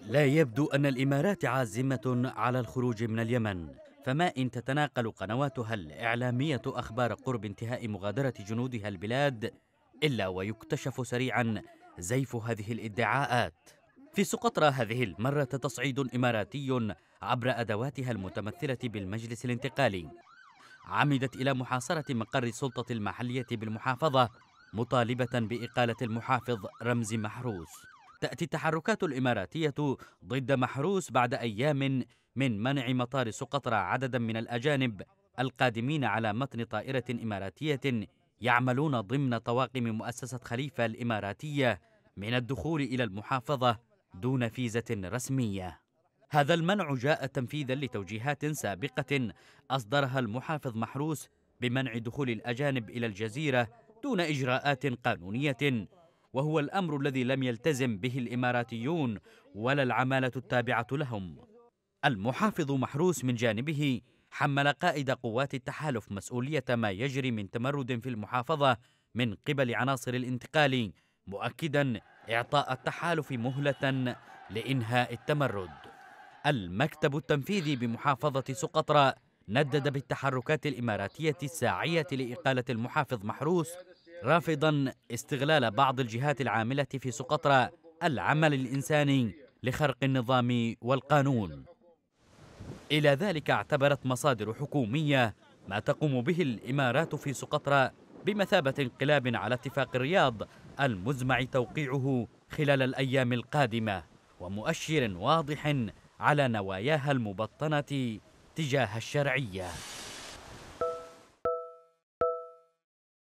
لا يبدو أن الإمارات عازمة على الخروج من اليمن فما إن تتناقل قنواتها الإعلامية أخبار قرب انتهاء مغادرة جنودها البلاد إلا ويكتشف سريعا زيف هذه الادعاءات في سقطرى هذه المرة تصعيد إماراتي عبر أدواتها المتمثلة بالمجلس الانتقالي عمدت إلى محاصرة مقر السلطة المحلية بالمحافظة مطالبة بإقالة المحافظ رمزي محروس تأتي التحركات الإماراتية ضد محروس بعد أيام من منع مطار سقطرى عددا من الأجانب القادمين على متن طائرة إماراتية يعملون ضمن طواقم مؤسسة خليفة الإماراتية من الدخول إلى المحافظة دون فيزة رسمية هذا المنع جاء تنفيذا لتوجيهات سابقة أصدرها المحافظ محروس بمنع دخول الأجانب إلى الجزيرة دون إجراءات قانونية وهو الأمر الذي لم يلتزم به الإماراتيون ولا العمالة التابعة لهم المحافظ محروس من جانبه حمل قائد قوات التحالف مسؤولية ما يجري من تمرد في المحافظة من قبل عناصر الانتقال مؤكدا إعطاء التحالف مهلة لإنهاء التمرد المكتب التنفيذي بمحافظة سقطرى ندد بالتحركات الإماراتية الساعية لإقالة المحافظ محروس رافضا استغلال بعض الجهات العاملة في سقطرى العمل الإنساني لخرق النظام والقانون إلى ذلك اعتبرت مصادر حكومية ما تقوم به الإمارات في سقطرى بمثابة انقلاب على اتفاق الرياض المزمع توقيعه خلال الأيام القادمة ومؤشر واضح على نواياها المبطنة تجاه الشرعية